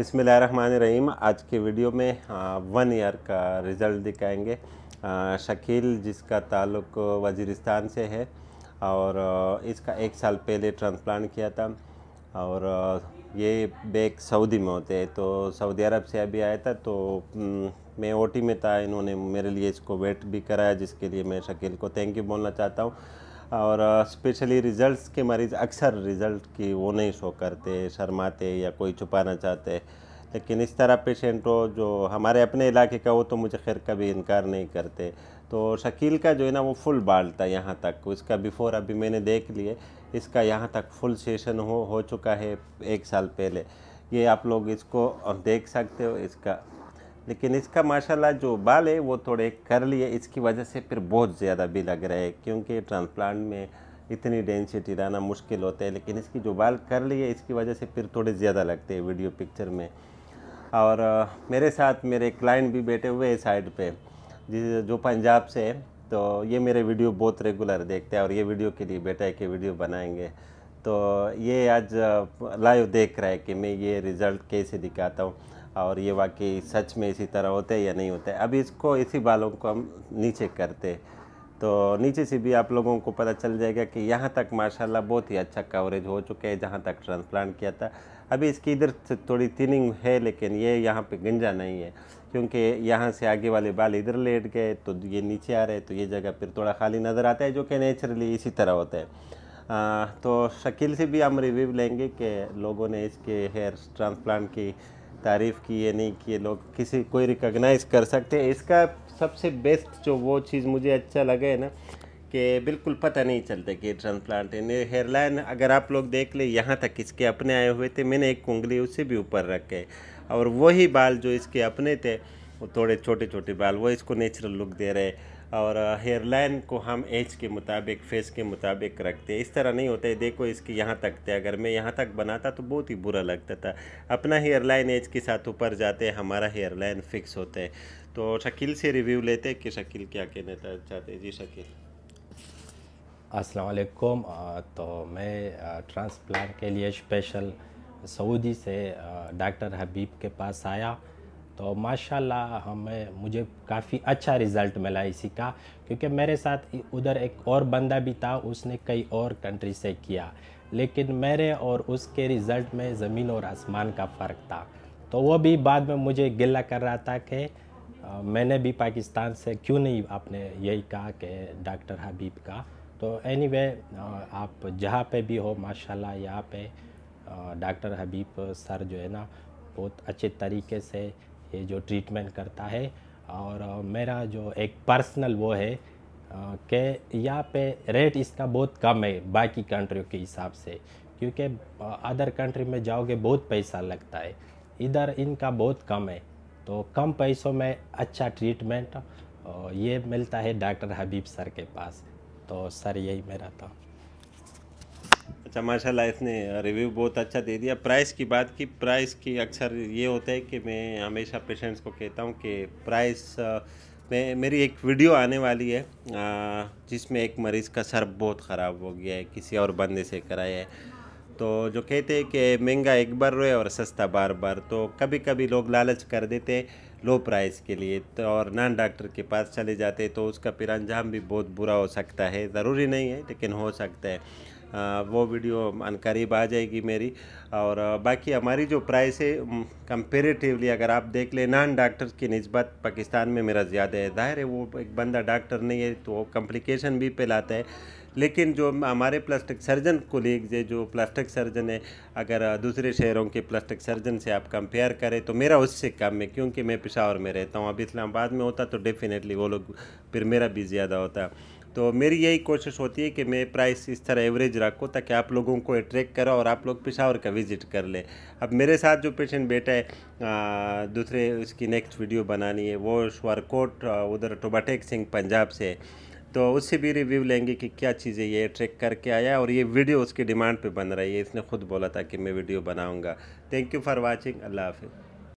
रहीम आज के वीडियो में हाँ, वन ईयर का रिज़ल्ट दिखाएंगे हाँ, शकील जिसका ताल्लुक वजीरिस्तान से है और इसका एक साल पहले ट्रांसप्लांट किया था और ये बैग सऊदी में होते हैं तो सऊदी अरब से अभी आया था तो मैं ओटी में था इन्होंने मेरे लिए इसको वेट भी कराया जिसके लिए मैं शकील को थैंक यू बोलना चाहता हूँ और स्पेशली रिज़ल्ट्स के मरीज़ अक्सर रिज़ल्ट की वो नहीं शो करते शर्माते या कोई छुपाना चाहते लेकिन इस तरह पेशेंट हो जो हमारे अपने इलाके का वो तो मुझे खैर कभी इनकार नहीं करते तो शकील का जो है ना वो फुल बाल था यहाँ तक उसका बिफ़ोर अभी मैंने देख लिए इसका यहाँ तक फुल सेशन हो हो चुका है एक साल पहले ये आप लोग इसको देख सकते हो इसका लेकिन इसका माशाल्लाह जो बाल है वो थोड़े कर लिए इसकी वजह से फिर बहुत ज़्यादा भी लग रहा है क्योंकि ट्रांसप्लांट में इतनी डेंसिटी लाना मुश्किल होता है लेकिन इसकी जो बाल कर लिए इसकी वजह से फिर थोड़े ज़्यादा लगते हैं वीडियो पिक्चर में और मेरे साथ मेरे क्लाइंट भी बैठे हुए हैं साइड जिस जो पंजाब से है तो ये मेरे वीडियो बहुत रेगुलर देखते हैं और ये वीडियो के लिए बेटा है कि वीडियो बनाएंगे तो ये आज लाइव देख रहा है कि मैं ये रिज़ल्ट कैसे दिखाता हूँ और ये वाकई सच में इसी तरह होते हैं या नहीं होते है। अब इसको इसी बालों को हम नीचे करते तो नीचे से भी आप लोगों को पता चल जाएगा कि यहाँ तक माशाल्लाह बहुत ही अच्छा कवरेज हो चुका है जहाँ तक ट्रांसप्लांट किया था अभी इसकी इधर से थोड़ी थिनिंग है लेकिन ये यहाँ पे गंजा नहीं है क्योंकि यहाँ से आगे वाले बाल इधर लेट गए तो ये नीचे आ रहे तो ये जगह फिर थोड़ा खाली नज़र आता है जो कि नेचुरली इसी तरह होता है आ, तो शकील से भी हम रिव्यू लेंगे कि लोगों ने इसके हेयर ट्रांसप्लांट की तारीफ़ की या नहीं कि लोग किसी कोई रिकगनाइज कर सकते हैं इसका सबसे बेस्ट जो वो चीज़ मुझे अच्छा लगे ना कि बिल्कुल पता नहीं चलता कि ट्रांसप्लांट है हेयरलाइन अगर आप लोग देख ले यहाँ तक इसके अपने आए हुए थे मैंने एक उंगली उससे भी ऊपर रखे और वही बाल जो इसके अपने थे वो थोड़े छोटे छोटे बाल वो इसको नेचुरल लुक दे रहे और हेयर लाइन को हम एज के मुताबिक फेस के मुताबिक रखते हैं इस तरह नहीं होता है देखो इसकी यहाँ तक थे अगर मैं यहाँ तक बनाता तो बहुत ही बुरा लगता था अपना हेयर लाइन एज के साथ ऊपर जाते हैं हमारा हेयर लाइन फिक्स होता है तो शकील से रिव्यू लेते हैं कि शकील क्या कहना चाहते हैं जी शकील असलकुम तो मैं ट्रांसप्लांट के लिए स्पेशल सऊदी से डॉक्टर हबीब के पास आया तो माशाल्लाह हमें मुझे काफ़ी अच्छा रिज़ल्ट मिला इसी का क्योंकि मेरे साथ उधर एक और बंदा भी था उसने कई और कंट्री से किया लेकिन मेरे और उसके रिज़ल्ट में ज़मीन और आसमान का फ़र्क था तो वो भी बाद में मुझे गिला कर रहा था कि मैंने भी पाकिस्तान से क्यों नहीं आपने यही कहा कि डॉक्टर हबीब का तो एनी anyway, आप जहाँ पे भी हो माशाल्लाह यहाँ पे डॉक्टर हबीब सर जो है ना बहुत अच्छे तरीके से ये जो ट्रीटमेंट करता है और मेरा जो एक पर्सनल वो है कि यहाँ पे रेट इसका बहुत कम है बाकी कंट्रियों के हिसाब से क्योंकि अदर कंट्री में जाओगे बहुत पैसा लगता है इधर इनका बहुत कम है तो कम पैसों में अच्छा ट्रीटमेंट ये मिलता है डॉक्टर हबीब सर के पास तो सर यही मेरा था अच्छा माशाल्लाह इसने रिव्यू बहुत अच्छा दे दिया प्राइस की बात की प्राइस की अक्सर ये होता है कि मैं हमेशा पेशेंट्स को कहता हूँ कि प्राइस मैं मेरी एक वीडियो आने वाली है जिसमें एक मरीज़ का सर बहुत ख़राब हो गया है किसी और बंदे से कराया है तो जो कहते हैं कि महंगा एक बार रोए और सस्ता बार बार तो कभी कभी लोग लालच कर देते हैं लो प्राइस के लिए तो और नॉन डॉक्टर के पास चले जाते तो उसका फिर अंजाम भी बहुत बुरा हो सकता है ज़रूरी नहीं है लेकिन हो सकता है आ, वो वीडियो करीब आ जाएगी मेरी और बाकी हमारी जो प्राइस है कंपेरेटिवली अगर आप देख ले नॉन डॉक्टर की नस्बत पाकिस्तान में मेरा ज़्यादा है ज़ाहिर है वो एक बंदा डॉक्टर नहीं है तो वो कम्प्लिकेशन भी फैलाता है लेकिन जो हमारे प्लास्टिक सर्जन कोलीग जो प्लास्टिक सर्जन है अगर दूसरे शहरों के प्लास्टिक सर्जन से आप कंपेयर करें तो मेरा उससे कम है क्योंकि मैं पिशावर में रहता हूँ अब इस्लामाबाद में होता तो डेफिनेटली वो लोग फिर मेरा भी ज़्यादा होता तो मेरी यही कोशिश होती है कि मैं प्राइस इस तरह एवरेज रखूँ ताकि आप लोगों को अट्रैक्ट करो और आप लोग पिशावर का विज़िट कर ले अब मेरे साथ जो पेशेंट बैठा है दूसरे उसकी नेक्स्ट वीडियो बनानी है वो श्वरकोट उधर टोबाटेक सिंह पंजाब से है तो उससे भी रिव्यू लेंगे कि क्या चीज़ें ये ट्रैक करके आया और ये वीडियो उसकी डिमांड पे बन रही है इसने खुद बोला था कि मैं वीडियो बनाऊंगा thank you for watching Allah हाफिज़